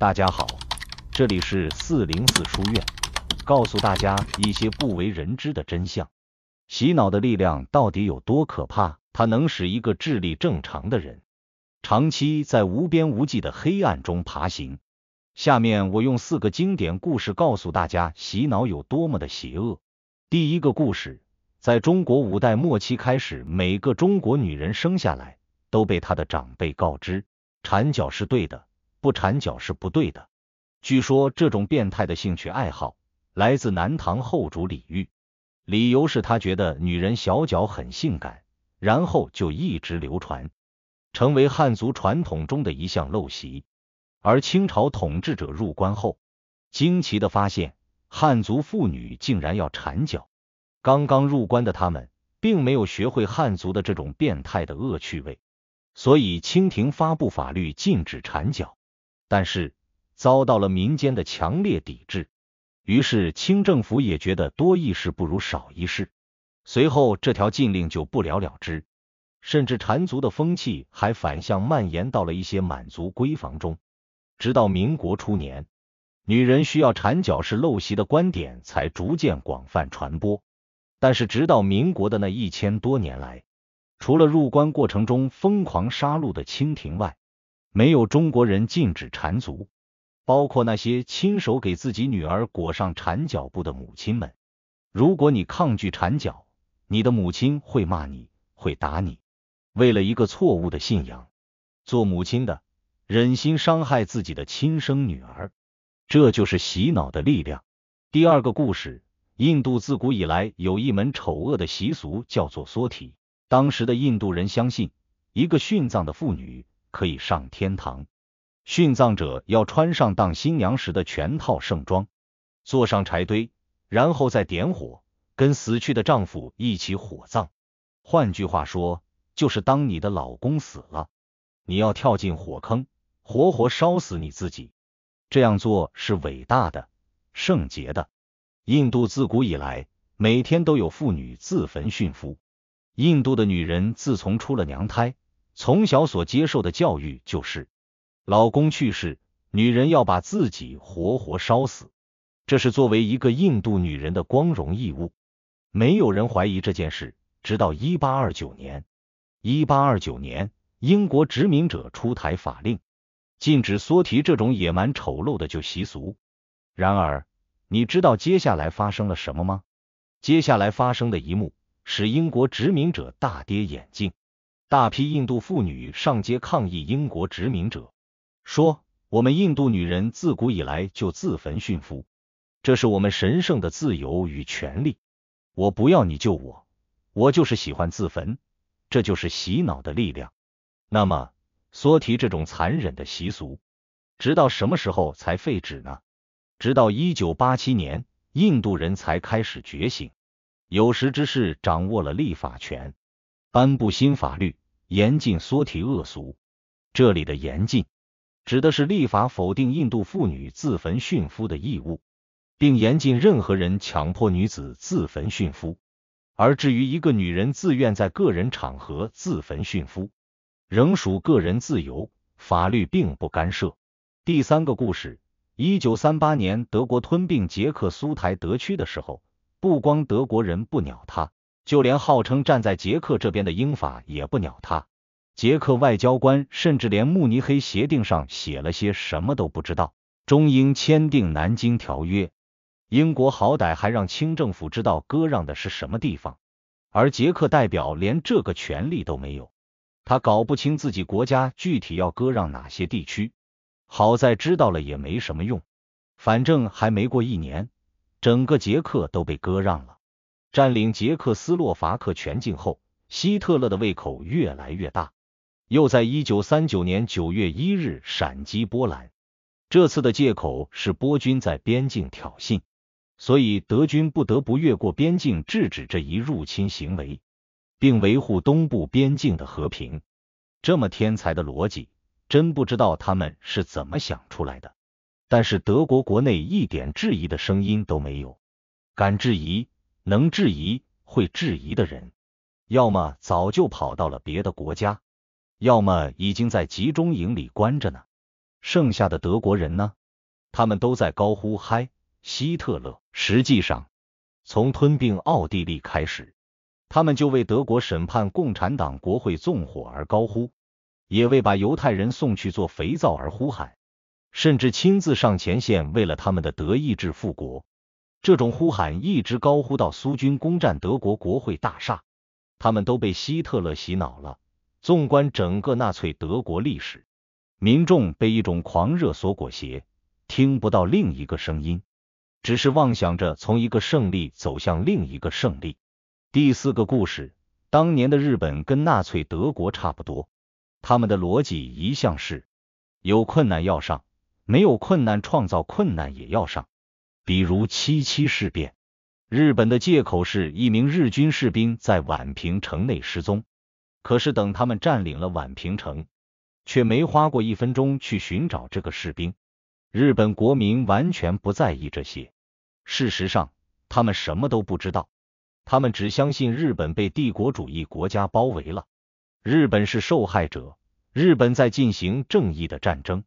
大家好，这里是四零四书院，告诉大家一些不为人知的真相。洗脑的力量到底有多可怕？它能使一个智力正常的人长期在无边无际的黑暗中爬行。下面我用四个经典故事告诉大家洗脑有多么的邪恶。第一个故事，在中国五代末期开始，每个中国女人生下来都被她的长辈告知缠脚是对的。不缠脚是不对的。据说这种变态的兴趣爱好来自南唐后主李煜，理由是他觉得女人小脚很性感，然后就一直流传，成为汉族传统中的一项陋习。而清朝统治者入关后，惊奇的发现汉族妇女竟然要缠脚。刚刚入关的他们并没有学会汉族的这种变态的恶趣味，所以清廷发布法律禁止缠脚。但是，遭到了民间的强烈抵制，于是清政府也觉得多一事不如少一事，随后这条禁令就不了了之，甚至缠足的风气还反向蔓延到了一些满族闺房中。直到民国初年，女人需要缠脚是陋习的观点才逐渐广泛传播。但是直到民国的那一千多年来，除了入关过程中疯狂杀戮的清廷外，没有中国人禁止缠足，包括那些亲手给自己女儿裹上缠脚布的母亲们。如果你抗拒缠脚，你的母亲会骂你，会打你。为了一个错误的信仰，做母亲的忍心伤害自己的亲生女儿，这就是洗脑的力量。第二个故事，印度自古以来有一门丑恶的习俗，叫做缩体。当时的印度人相信，一个殉葬的妇女。可以上天堂。殉葬者要穿上当新娘时的全套盛装，坐上柴堆，然后再点火，跟死去的丈夫一起火葬。换句话说，就是当你的老公死了，你要跳进火坑，活活烧死你自己。这样做是伟大的、圣洁的。印度自古以来每天都有妇女自焚殉夫。印度的女人自从出了娘胎。从小所接受的教育就是，老公去世，女人要把自己活活烧死，这是作为一个印度女人的光荣义务。没有人怀疑这件事，直到一八二九年。一八二九年，英国殖民者出台法令，禁止缩提这种野蛮丑陋的旧习俗。然而，你知道接下来发生了什么吗？接下来发生的一幕使英国殖民者大跌眼镜。大批印度妇女上街抗议英国殖民者，说：“我们印度女人自古以来就自焚殉夫，这是我们神圣的自由与权利。我不要你救我，我就是喜欢自焚，这就是洗脑的力量。”那么，梭提这种残忍的习俗，直到什么时候才废止呢？直到一九八七年，印度人才开始觉醒，有识之士掌握了立法权。颁布新法律，严禁缩体恶俗。这里的“严禁”指的是立法否定印度妇女自焚殉夫的义务，并严禁任何人强迫女子自焚殉夫。而至于一个女人自愿在个人场合自焚殉夫，仍属个人自由，法律并不干涉。第三个故事：一九三八年德国吞并捷克苏台德区的时候，不光德国人不鸟他。就连号称站在捷克这边的英法也不鸟他。捷克外交官甚至连《慕尼黑协定》上写了些什么都不知道。中英签订《南京条约》，英国好歹还让清政府知道割让的是什么地方，而捷克代表连这个权利都没有。他搞不清自己国家具体要割让哪些地区。好在知道了也没什么用，反正还没过一年，整个捷克都被割让了。占领捷克斯洛伐克全境后，希特勒的胃口越来越大。又在一九三九年九月一日闪击波兰，这次的借口是波军在边境挑衅，所以德军不得不越过边境制止这一入侵行为，并维护东部边境的和平。这么天才的逻辑，真不知道他们是怎么想出来的。但是德国国内一点质疑的声音都没有，敢质疑？能质疑、会质疑的人，要么早就跑到了别的国家，要么已经在集中营里关着呢。剩下的德国人呢？他们都在高呼“嗨，希特勒”！实际上，从吞并奥地利开始，他们就为德国审判共产党、国会纵火而高呼，也为把犹太人送去做肥皂而呼喊，甚至亲自上前线，为了他们的德意志复国。这种呼喊一直高呼到苏军攻占德国国会大厦，他们都被希特勒洗脑了。纵观整个纳粹德国历史，民众被一种狂热所裹挟，听不到另一个声音，只是妄想着从一个胜利走向另一个胜利。第四个故事，当年的日本跟纳粹德国差不多，他们的逻辑一向是有困难要上，没有困难创造困难也要上。比如七七事变，日本的借口是一名日军士兵在宛平城内失踪。可是等他们占领了宛平城，却没花过一分钟去寻找这个士兵。日本国民完全不在意这些，事实上他们什么都不知道，他们只相信日本被帝国主义国家包围了，日本是受害者，日本在进行正义的战争。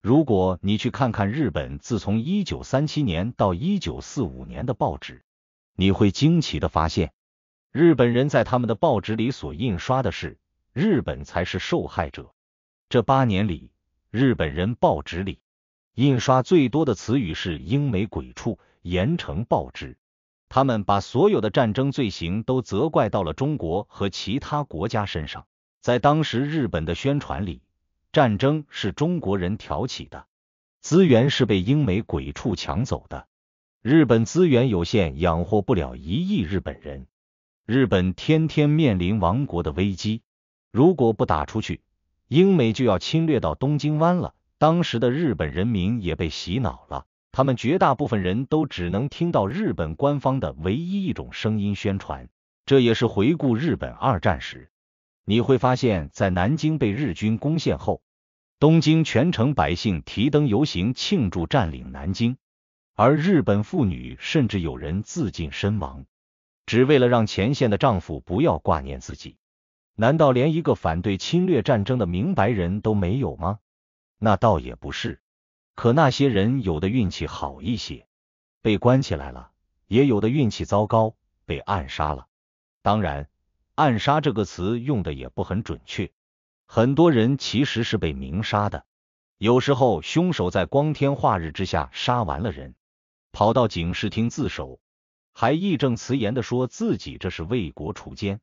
如果你去看看日本自从一九三七年到一九四五年的报纸，你会惊奇的发现，日本人在他们的报纸里所印刷的是日本才是受害者。这八年里，日本人报纸里印刷最多的词语是“英美鬼畜”，严惩报纸。他们把所有的战争罪行都责怪到了中国和其他国家身上。在当时日本的宣传里。战争是中国人挑起的，资源是被英美鬼畜抢走的。日本资源有限，养活不了一亿日本人。日本天天面临亡国的危机，如果不打出去，英美就要侵略到东京湾了。当时的日本人民也被洗脑了，他们绝大部分人都只能听到日本官方的唯一一种声音宣传。这也是回顾日本二战时。你会发现，在南京被日军攻陷后，东京全城百姓提灯游行庆祝占领南京，而日本妇女甚至有人自尽身亡，只为了让前线的丈夫不要挂念自己。难道连一个反对侵略战争的明白人都没有吗？那倒也不是。可那些人有的运气好一些，被关起来了；也有的运气糟糕，被暗杀了。当然。暗杀这个词用的也不很准确，很多人其实是被明杀的。有时候凶手在光天化日之下杀完了人，跑到警视厅自首，还义正辞严的说自己这是为国除奸，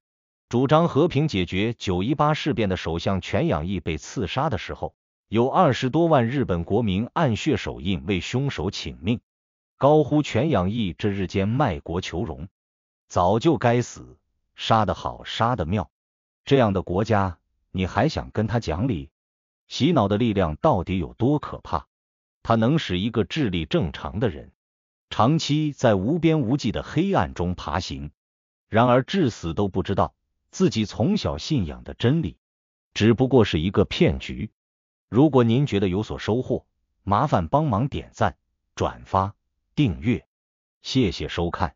主张和平解决九一八事变的首相全养义被刺杀的时候，有二十多万日本国民按血手印为凶手请命，高呼全养义这日间卖国求荣，早就该死。杀得好，杀得妙！这样的国家，你还想跟他讲理？洗脑的力量到底有多可怕？它能使一个智力正常的人，长期在无边无际的黑暗中爬行，然而至死都不知道自己从小信仰的真理，只不过是一个骗局。如果您觉得有所收获，麻烦帮忙点赞、转发、订阅，谢谢收看。